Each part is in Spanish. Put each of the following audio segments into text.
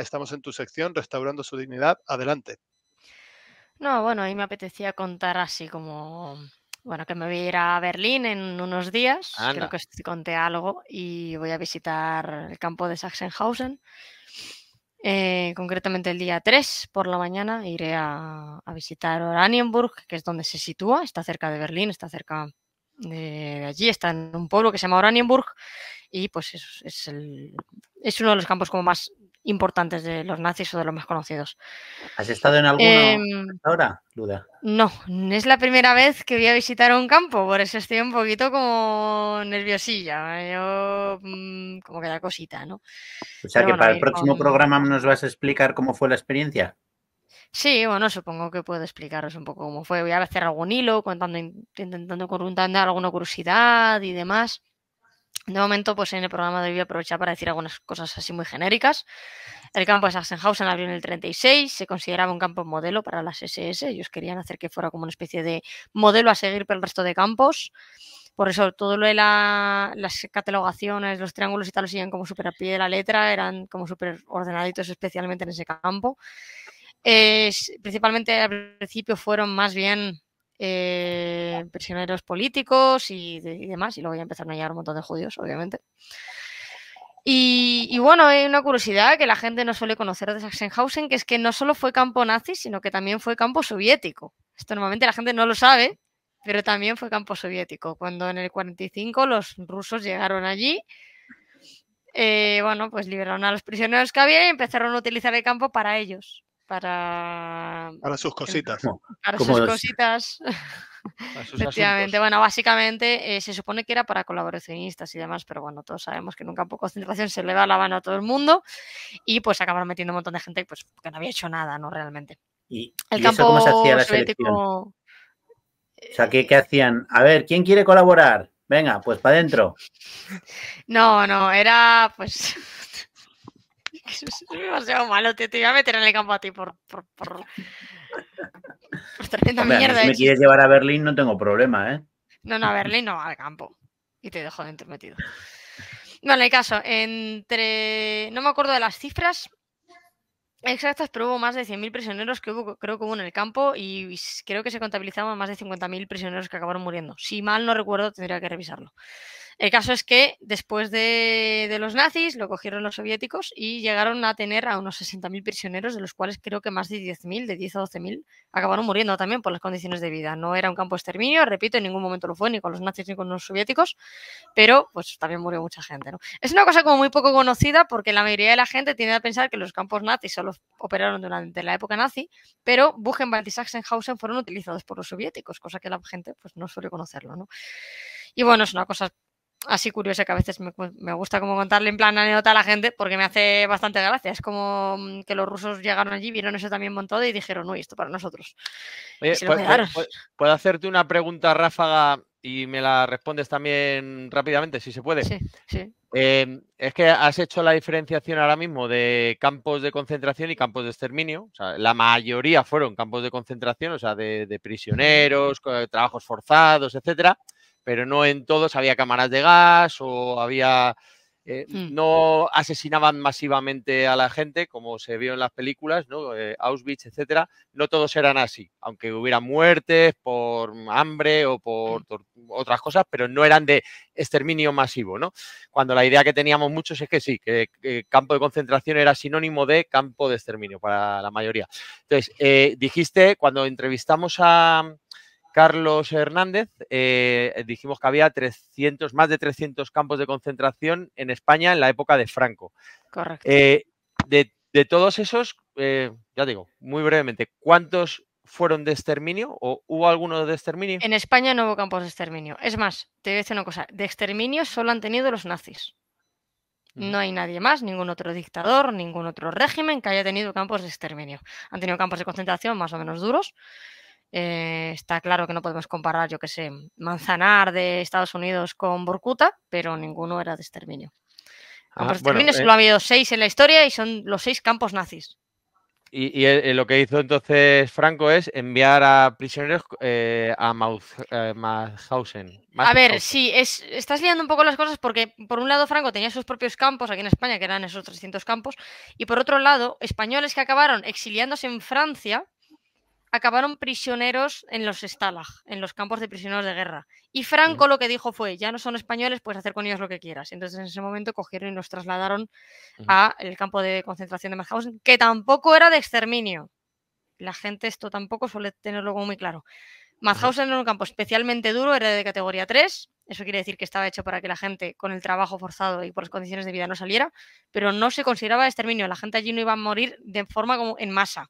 estamos en tu sección Restaurando su Dignidad. Adelante. No, bueno, ahí me apetecía contar así como, bueno, que me voy a ir a Berlín en unos días, creo que conté algo, y voy a visitar el campo de Sachsenhausen. Eh, concretamente el día 3 por la mañana iré a, visitar Oranienburg, que es donde se sitúa, está cerca de Berlín, está cerca de, allí, está en un pueblo que se llama Oranienburg y pues es, es, es uno de los campos como más importantes de los nazis o de los más conocidos. ¿Has estado en alguno em, ahora, Luda? No, es la primera vez que voy a visitar un campo, por eso estoy un poquito como nerviosilla, yo, mm, como que da cosita, ¿no? O sea que para el próximo programa nos vas a explicar cómo fue la experiencia. Sí, bueno, supongo que puedo explicaros un poco cómo fue. Voy a hacer algún hilo, contando, intentando dar alguna curiosidad y demás. De momento, pues en el programa de hoy aprovechar para decir algunas cosas así muy genéricas. El campo de Sachsenhausen abrió en el 36, se consideraba un campo modelo para las SS, ellos querían hacer que fuera como una especie de modelo a seguir para el resto de campos. Por eso todo lo de las catalogaciones, los triángulos y tal, lo siguen como súper a pie de la letra, eran como súper ordenaditos especialmente en ese campo. principalmente al principio fueron más bien eh, prisioneros políticos y, demás. Y luego ya empezaron a llegar un montón de judíos, obviamente. Y, bueno, hay una curiosidad que la gente no suele conocer de Sachsenhausen, que es que no solo fue campo nazi, sino que también fue campo soviético. Esto normalmente la gente no lo sabe, pero también fue campo soviético. Cuando en el 45 los rusos llegaron allí, eh, bueno, pues liberaron a los prisioneros que había y empezaron a utilizar el campo para ellos para... sus cositas. para sus cositas. Efectivamente. Bueno, básicamente eh, se supone que era para colaboracionistas y demás, pero bueno, todos sabemos que en un campo de concentración se le da la mano a todo el mundo y pues acabaron metiendo un montón de gente pues, que no había hecho nada, ¿no? Realmente. ¿Y, el campo eso cómo se hacía la selección? Eh, o sea, ¿qué hacían? A ver, ¿quién quiere colaborar? Venga, pues para adentro. No, no, era pues es demasiado malo, tío. Te voy a meter en el campo a ti por, por, por... mierda. Si ¿eh? me quieres llevar a Berlín, no tengo problema, ¿eh? No, no, a Berlín no, al campo. Y te dejo dentro metido. hay caso, entre. No me acuerdo de las cifras exactas, pero hubo más de 100.000 prisioneros que hubo, creo que hubo en el campo y creo que se contabilizaban más de 50.000 prisioneros que acabaron muriendo. Si mal no recuerdo, tendría que revisarlo. El caso es que después de, los nazis lo cogieron los soviéticos y llegaron a tener a unos 60.000 prisioneros, de los cuales creo que más de 10.000, de 10 a 12.000, acabaron muriendo también por las condiciones de vida. No era un campo exterminio, repito, en ningún momento lo fue, ni con los nazis ni con los soviéticos, pero pues también murió mucha gente. ¿no? Es una cosa como muy poco conocida porque la mayoría de la gente tiende a pensar que los campos nazis solo operaron durante la época nazi, pero Buchenwald y Sachsenhausen fueron utilizados por los soviéticos, cosa que la gente pues no suele conocerlo. ¿no? Y bueno, es una cosa así curiosa que a veces pues, me, gusta como contarle en plan anécdota a la gente porque me hace bastante gracia. Es como mm, que los rusos llegaron allí, vieron eso también montado y dijeron, uy, esto para nosotros. ¿puedo, hacerte una pregunta, Ráfaga, y me la respondes también rápidamente, si se puede? Sí, em, es que has hecho la diferenciación ahora mismo de campos de concentración y campos de exterminio. la mayoría fueron campos de concentración, o sea, de, de prisioneros, trabajos forzados, etcétera pero no en todos había cámaras de gas o había... Eh, hmm. No asesinaban masivamente a la gente, como se vio en las películas, ¿no? Eh, Auschwitz, etcétera. No todos eran así, aunque hubiera muertes por hambre o hmm. por otras cosas, pero no eran de exterminio masivo, ¿no? Cuando la idea que teníamos muchos es que sí, que, campo de concentración era sinónimo de campo de exterminio para la mayoría. Entonces, eh, dijiste, cuando entrevistamos a, Carlos Hernández, eh, dijimos que había 300, más de 300 campos de concentración en España en la época de Franco. Correcto. Eh, de, todos esos, eh, ya digo, muy brevemente, ¿cuántos fueron de exterminio o hubo alguno de exterminio? En España no hubo campos de exterminio. Es más, te voy a decir una cosa, de exterminio solo han tenido los nazis. No hay nadie más, ningún otro dictador, ningún otro régimen que haya tenido campos de exterminio. Han tenido campos de concentración más o menos duros, eh, está claro que no podemos comparar, yo que sé, Manzanar de Estados Unidos con Burkuta, pero ninguno era de exterminio. Campos ah, exterminio eh ha habido seis en la historia y son los seis campos nazis. Y, eh, lo que hizo entonces Franco es enviar a prisioneros a Mauthausen. A ver, sí, estás liando un poco las cosas porque por un lado Franco tenía sus propios campos aquí en España, que eran esos 300 campos, y por otro lado, españoles que acabaron exiliándose en Francia acabaron prisioneros en los Stalag, en los campos de prisioneros de guerra. Y Franco lo que dijo fue, ya no son españoles, puedes hacer con ellos lo que quieras. Entonces en ese momento cogieron y nos trasladaron a el campo de concentración de Mauthausen, que tampoco era de exterminio. La gente esto tampoco suele tenerlo muy claro. Mauthausen era un campo especialmente duro, era de categoría 3. Eso quiere decir que estaba hecho para que la gente con el trabajo forzado y por las condiciones de vida no saliera, pero no se consideraba exterminio. La gente allí no iba a morir de forma como en masa.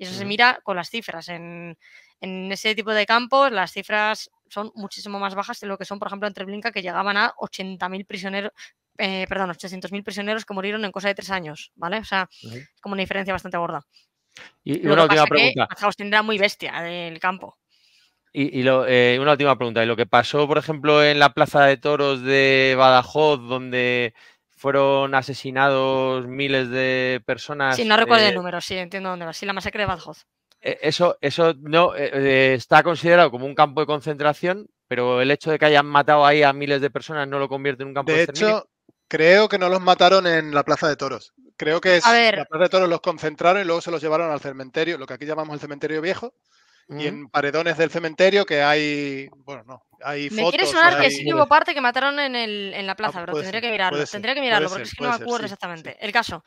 Y eso se mira con las cifras. En, ese tipo de campos las cifras son muchísimo más bajas de lo que son, por ejemplo, en Treblinka, que llegaban a 80.000 prisioneros, eh, perdón, 800.000 prisioneros que murieron en cosa de tres años, ¿vale? O sea, es como una diferencia bastante gorda. Y, una última pregunta. tendrá muy bestia del campo. Y, eh, una última pregunta. Y lo que pasó, por ejemplo, en la Plaza de Toros de Badajoz, donde fueron asesinados miles de personas. Sí, no recuerdo el eh, número, sí, entiendo dónde va. Sí, la masacre de Badajoz. Eh, eso, eso no eh, está considerado como un campo de concentración, pero el hecho de que hayan matado ahí a miles de personas no lo convierte en un campo de, de Hecho, creo que no los mataron en la Plaza de Toros. Creo que es la Plaza de Toros los concentraron y luego se los llevaron al cementerio, lo que aquí llamamos el cementerio viejo y en Paredones del Cementerio, que hay. Bueno, no. Hay me quieres quiere sonar que sí hubo parte que mataron en, la plaza, pero ah, tendría que mirarlo. Tendría que mirarlo porque es que no me acuerdo exactamente. El caso.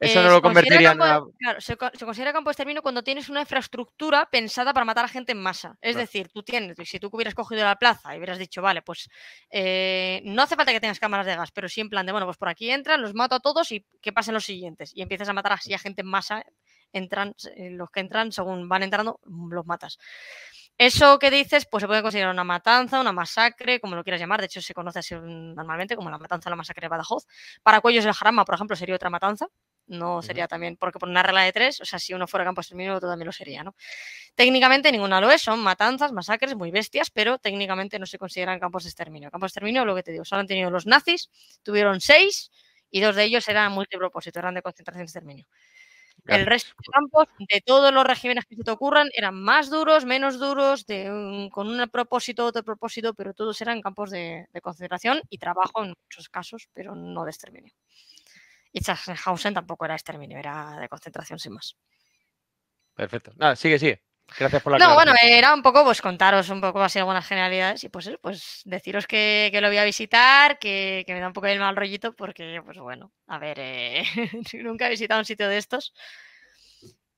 Eso eh, no lo convertiría en claro, se, considera campo de exterminio cuando tienes una infraestructura pensada para matar a gente en masa. Es decir, tú tienes, si tú hubieras cogido la plaza y hubieras dicho, vale, pues eh, no hace falta que tengas cámaras de gas, pero sí en plan de, bueno, pues por aquí entran, los mato a todos y que pasen los siguientes. Y empiezas a matar así a gente en masa entran, eh, los que entran, según van entrando, mm, los matas. Eso que dices, pues se puede considerar una matanza, una masacre, como lo quieras llamar. De hecho, se conoce así mm, normalmente como la matanza, la masacre de Badajoz. Para Cuellos del Jarama, por ejemplo, sería otra matanza. No sería también, porque por una regla de tres, o sea, si uno fuera campo de exterminio, otro también lo sería, ¿no? Técnicamente ninguna lo es, son matanzas, masacres muy bestias, pero técnicamente no se consideran campos de exterminio. Campos de exterminio, lo que te digo, solo han tenido los nazis, tuvieron seis y dos de ellos eran multipropósito, eran de concentración de exterminio. El resto de campos, de todos los regímenes que se te ocurran, eran más duros, menos duros, con un propósito, otro propósito, pero todos eran campos de, concentración y trabajo en muchos casos, pero no de exterminio. Y Sachsenhausen tampoco era exterminio, era de concentración sin más. Perfecto. Nada, sigue, sigue. Gracias por la No, bueno, era un poco pues contaros un poco así algunas generalidades y pues pues deciros que, lo voy a visitar, que, me da un poco el mal rollito porque pues bueno, a ver, eh, nunca he visitado un sitio de estos.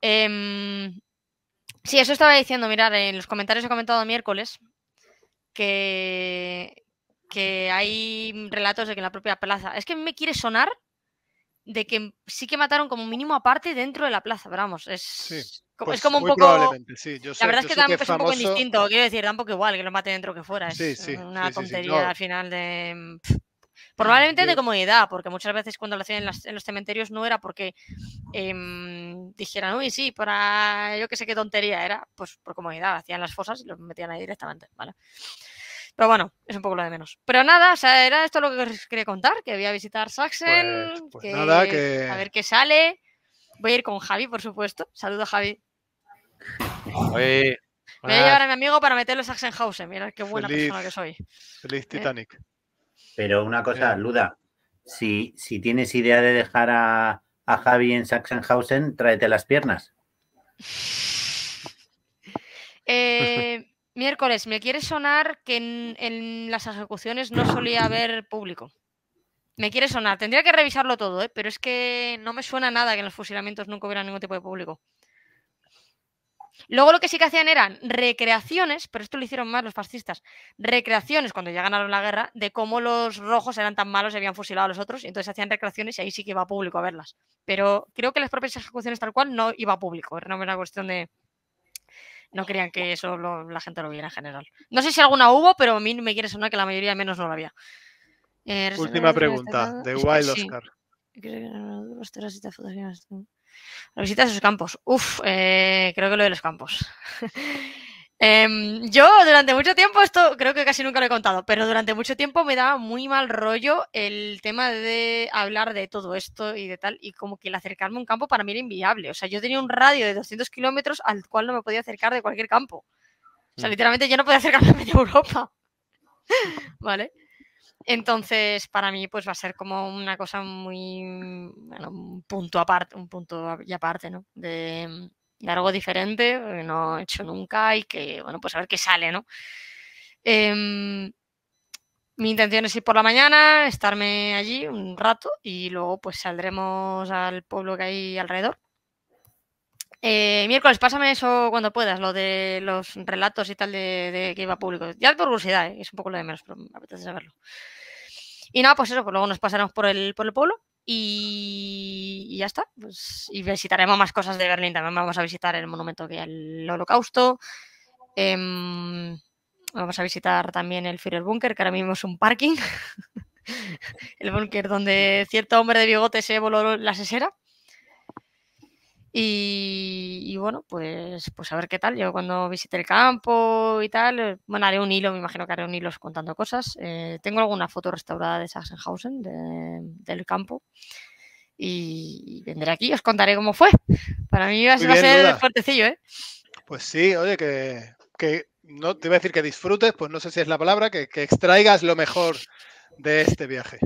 Em, sí, eso estaba diciendo, mirar, en los comentarios he comentado miércoles que, que hay relatos de que en la propia plaza, es que me quiere sonar de que mm, sí que mataron como mínimo aparte dentro de la plaza, vamos, es, es como pues un poco... la verdad es que, es, un poco distinto quiero decir, tampoco igual que lo maten dentro que fuera, es una tontería al final de... Mm, probablemente de comodidad, porque muchas veces cuando lo hacían en, los cementerios no era porque em, dijeran, uy, sí, para yo que sé qué tontería, era pues por comodidad, hacían las fosas y los metían ahí directamente, ¿vale? Pero bueno, es un poco lo de menos. Pero nada, era esto lo que os quería contar, que voy a visitar Saxen, pues, pues a ver qué sale. Voy a ir con Javi, por supuesto. a Javi. me voy a llevar a mi amigo para meterlo en Sachsenhausen. Mira qué buena persona que soy. Feliz eh, Titanic. Pero una eh. cosa, Luda, si, si tienes idea de dejar a, Javi en Sachsenhausen, tráete las piernas. Eh, Miércoles, me quiere sonar que en, las ejecuciones no solía haber público. Me quiere sonar. Tendría que revisarlo todo, ¿eh? pero es que no me suena nada que en los fusilamientos nunca hubiera ningún tipo de público. Luego lo que sí que hacían eran recreaciones, pero esto lo hicieron más los fascistas, recreaciones cuando ya ganaron la guerra de cómo los rojos eran tan malos y habían fusilado a los otros, y entonces hacían recreaciones y ahí sí que iba público a verlas. Pero creo que las propias ejecuciones tal cual no iba público, no era una cuestión de, no creían que eso la gente lo viera en general. No sé si alguna hubo, pero a mí me quiere sonar que la mayoría menos no la había. Eh, Última pregunta, de Wild Oscar. La visita a esos campos. Uf, eh, creo que lo de los campos. Em, yo durante mucho tiempo, esto creo que casi nunca lo he contado, pero durante mucho tiempo me daba muy mal rollo el tema de hablar de todo esto y de tal, y como que el acercarme a un campo para mí era inviable. O sea, yo tenía un radio de 200 kilómetros al cual no me podía acercar de cualquier campo. O sea, mm. literalmente yo no podía acercarme a Europa. ¿Vale? Entonces, para mí, pues va a ser como una cosa muy, bueno, un punto aparte, un punto y aparte, ¿no? De, de algo diferente, que eh, no he hecho nunca y que, bueno, pues a ver qué sale, ¿no? Em, mi intención es ir por la mañana, estarme allí un rato y luego pues saldremos al pueblo que hay alrededor. Eh, miércoles, pásame eso cuando puedas, lo de los relatos y tal de, que iba público. Ya por curiosidad, ¿eh? es un poco lo de menos, pero me apetece saberlo. Y nada, pues eso, pues luego nos pasaremos por el, por el pueblo y, ya está. Pues, y visitaremos más cosas de Berlín. También vamos a visitar el monumento que el Holocausto. Em, vamos a visitar también el Führerbunker, que ahora mismo es un parking. el búnker donde cierto hombre de bigote se voló la sesera. Y, bueno, pues, pues a ver qué tal. Yo cuando visite el campo y tal, eh, bueno, haré un hilo, me imagino que haré un hilo contando cosas. Eh, tengo alguna foto restaurada de Sachsenhausen, del campo. Y vendré aquí, os contaré cómo fue. Para mí va, a ser el fuertecillo, ¿eh? Pues sí, oye, que, no te iba a decir que disfrutes, pues no sé si es la palabra, que extraigas lo mejor de este viaje.